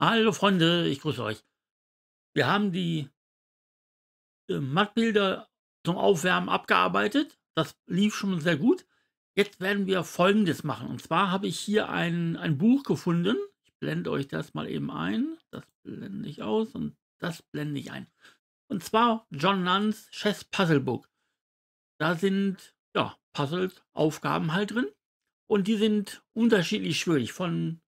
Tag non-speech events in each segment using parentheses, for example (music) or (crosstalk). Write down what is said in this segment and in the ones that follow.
Hallo Freunde, ich grüße euch. Wir haben die äh, Mattbilder zum Aufwärmen abgearbeitet. Das lief schon sehr gut. Jetzt werden wir Folgendes machen. Und zwar habe ich hier ein, ein Buch gefunden. Ich blende euch das mal eben ein. Das blende ich aus und das blende ich ein. Und zwar John Nuns Chess Puzzle Book. Da sind ja, Puzzles, Aufgaben halt drin. Und die sind unterschiedlich schwierig. Von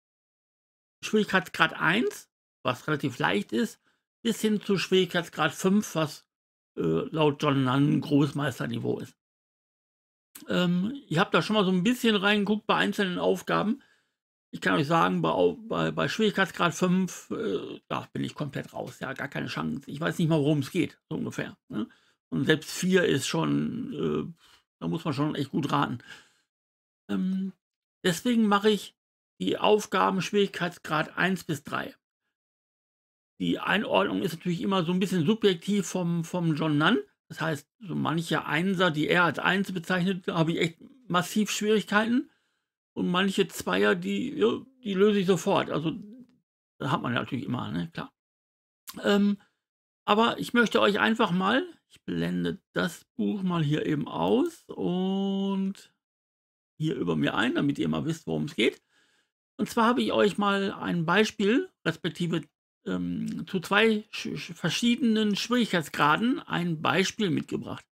Schwierigkeitsgrad 1, was relativ leicht ist, bis hin zu Schwierigkeitsgrad 5, was äh, laut John Nunn Großmeisterniveau ist. Ähm, ich habe da schon mal so ein bisschen reingeguckt bei einzelnen Aufgaben. Ich kann euch sagen, bei, bei, bei Schwierigkeitsgrad 5, äh, da bin ich komplett raus. Ja, gar keine Chance. Ich weiß nicht mal, worum es geht, so ungefähr. Ne? Und selbst 4 ist schon, äh, da muss man schon echt gut raten. Ähm, deswegen mache ich die Aufgaben Schwierigkeitsgrad 1 bis 3. Die Einordnung ist natürlich immer so ein bisschen subjektiv vom, vom John Nunn. Das heißt, so manche Einser, die er als Eins bezeichnet, habe ich echt massiv Schwierigkeiten. Und manche Zweier, die, die löse ich sofort. Also das hat man natürlich immer, ne? klar. Ähm, aber ich möchte euch einfach mal, ich blende das Buch mal hier eben aus und hier über mir ein, damit ihr mal wisst, worum es geht. Und zwar habe ich euch mal ein Beispiel, respektive ähm, zu zwei verschiedenen Schwierigkeitsgraden, ein Beispiel mitgebracht.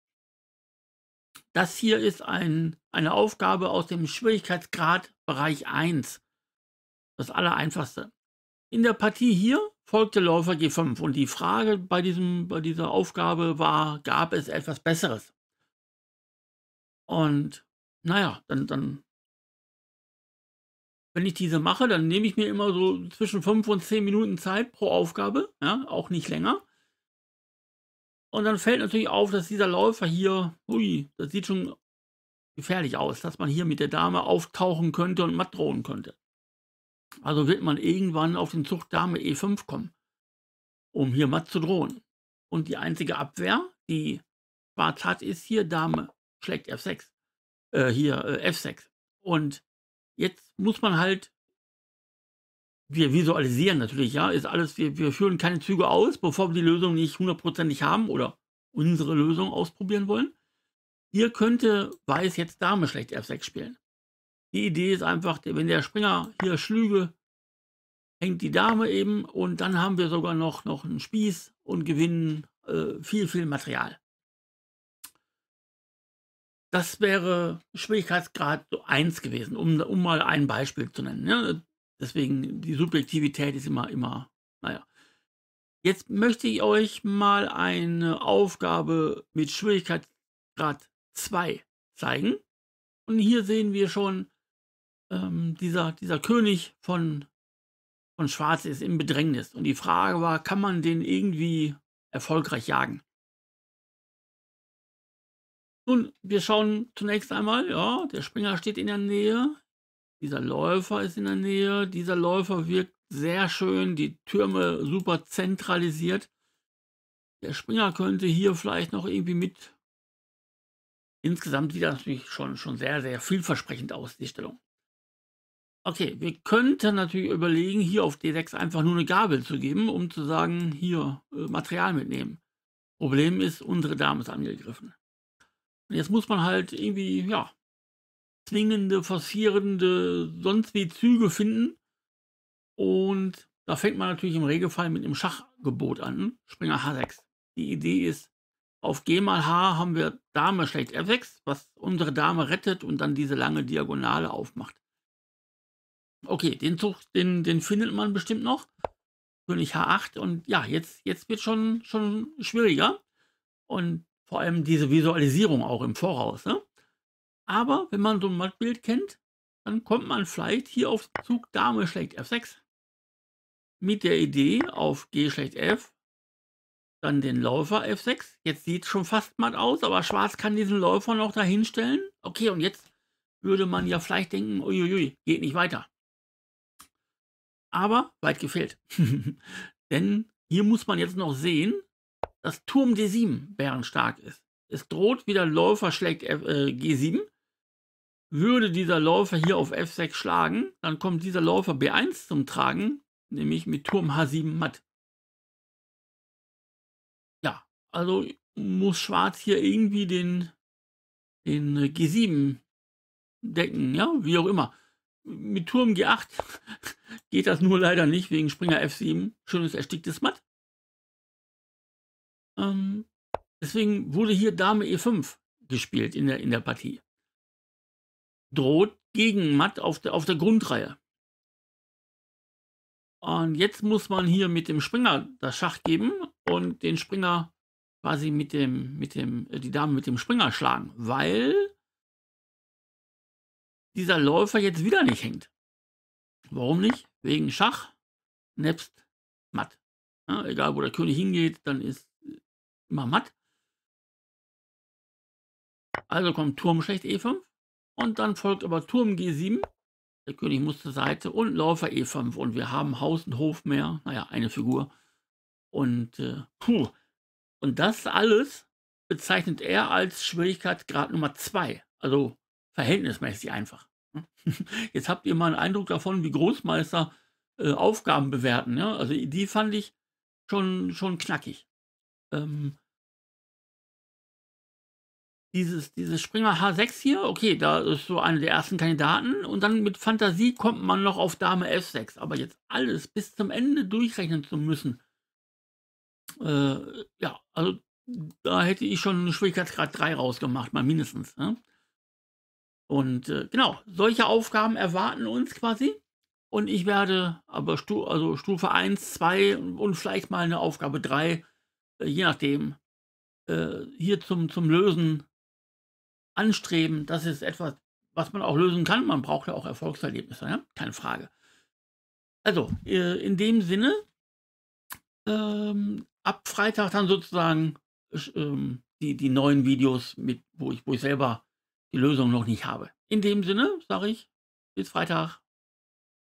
Das hier ist ein, eine Aufgabe aus dem Schwierigkeitsgrad Bereich 1. Das Allereinfachste. In der Partie hier folgte Läufer G5 und die Frage bei, diesem, bei dieser Aufgabe war, gab es etwas Besseres? Und naja, dann, dann wenn ich diese mache, dann nehme ich mir immer so zwischen fünf und zehn Minuten Zeit pro Aufgabe, ja, auch nicht länger. Und dann fällt natürlich auf, dass dieser Läufer hier, ui, das sieht schon gefährlich aus, dass man hier mit der Dame auftauchen könnte und matt drohen könnte. Also wird man irgendwann auf den Zug Dame E5 kommen, um hier matt zu drohen. Und die einzige Abwehr, die Schwarz hat, ist hier Dame schlägt F6. Äh, hier äh, F6. Und Jetzt muss man halt, wir visualisieren natürlich, ja, ist alles, wir, wir führen keine Züge aus, bevor wir die Lösung nicht hundertprozentig haben oder unsere Lösung ausprobieren wollen. Hier könnte äh, Weiß jetzt Dame schlecht F6 spielen. Die Idee ist einfach, wenn der Springer hier schlüge, hängt die Dame eben und dann haben wir sogar noch, noch einen Spieß und gewinnen äh, viel, viel Material. Das wäre Schwierigkeitsgrad so 1 gewesen, um, um mal ein Beispiel zu nennen. Ne? Deswegen, die Subjektivität ist immer, immer, naja. Jetzt möchte ich euch mal eine Aufgabe mit Schwierigkeitsgrad 2 zeigen. Und hier sehen wir schon, ähm, dieser, dieser König von, von Schwarz ist im Bedrängnis. Und die Frage war, kann man den irgendwie erfolgreich jagen? Nun, wir schauen zunächst einmal, ja, der Springer steht in der Nähe, dieser Läufer ist in der Nähe, dieser Läufer wirkt sehr schön, die Türme super zentralisiert. Der Springer könnte hier vielleicht noch irgendwie mit. Insgesamt sieht das natürlich schon, schon sehr, sehr vielversprechend aus, die Stellung. Okay, wir könnten natürlich überlegen, hier auf D6 einfach nur eine Gabel zu geben, um zu sagen, hier äh, Material mitnehmen. Problem ist, unsere Dame ist angegriffen. Jetzt muss man halt irgendwie, ja, zwingende, forcierende, sonst wie Züge finden. Und da fängt man natürlich im Regelfall mit einem Schachgebot an, Springer H6. Die Idee ist, auf G mal H haben wir Dame schlecht F6, was unsere Dame rettet und dann diese lange Diagonale aufmacht. Okay, den Zug, den, den findet man bestimmt noch. König H8 und ja, jetzt, jetzt wird schon schon schwieriger. Und vor allem diese Visualisierung auch im Voraus. Ne? Aber wenn man so ein Mattbild kennt, dann kommt man vielleicht hier auf Zug Dame schlägt F6 mit der Idee auf G schlägt F, dann den Läufer F6. Jetzt sieht es schon fast matt aus, aber Schwarz kann diesen Läufer noch dahinstellen. Okay, und jetzt würde man ja vielleicht denken, uiuiui, geht nicht weiter. Aber weit gefehlt. (laughs) Denn hier muss man jetzt noch sehen, dass Turm D7 bärenstark ist. Es droht wieder Läufer schlägt F, äh, G7. Würde dieser Läufer hier auf F6 schlagen, dann kommt dieser Läufer B1 zum Tragen, nämlich mit Turm H7 matt. Ja, also muss Schwarz hier irgendwie den, den äh, G7 decken, ja, wie auch immer. Mit Turm G8 (laughs) geht das nur leider nicht wegen Springer F7. Schönes ersticktes Matt. Ähm, deswegen wurde hier Dame E5 gespielt in der, in der Partie. Droht gegen Matt auf der, auf der Grundreihe. Und jetzt muss man hier mit dem Springer das Schach geben und den Springer quasi mit dem, mit dem, äh, die Dame mit dem Springer schlagen, weil dieser Läufer jetzt wieder nicht hängt. Warum nicht? Wegen Schach, nebst Matt. Ja, egal, wo der König hingeht, dann ist mal matt. Also kommt Turm Schlecht E5 und dann folgt aber Turm G7. Der König muss zur Seite und Läufer E5 und wir haben Haus und Hof mehr. Naja, eine Figur. Und, äh, puh. und das alles bezeichnet er als Schwierigkeitsgrad Nummer 2. Also verhältnismäßig einfach. (laughs) Jetzt habt ihr mal einen Eindruck davon, wie Großmeister äh, Aufgaben bewerten. Ja? Ne? Also die fand ich schon, schon knackig ähm, dieses, dieses Springer H6 hier, okay, da ist so einer der ersten Kandidaten. Und dann mit Fantasie kommt man noch auf Dame F6. Aber jetzt alles bis zum Ende durchrechnen zu müssen, äh, ja, also da hätte ich schon Schwierigkeitsgrad 3 rausgemacht, mal mindestens. Ne? Und äh, genau, solche Aufgaben erwarten uns quasi. Und ich werde aber Stu also Stufe 1, 2 und vielleicht mal eine Aufgabe 3 äh, je nachdem, äh, hier zum, zum Lösen anstreben. Das ist etwas, was man auch lösen kann. Man braucht ja auch Erfolgserlebnisse, ne? keine Frage. Also, äh, in dem Sinne, ähm, ab Freitag dann sozusagen ähm, die, die neuen Videos, mit, wo, ich, wo ich selber die Lösung noch nicht habe. In dem Sinne sage ich, bis Freitag.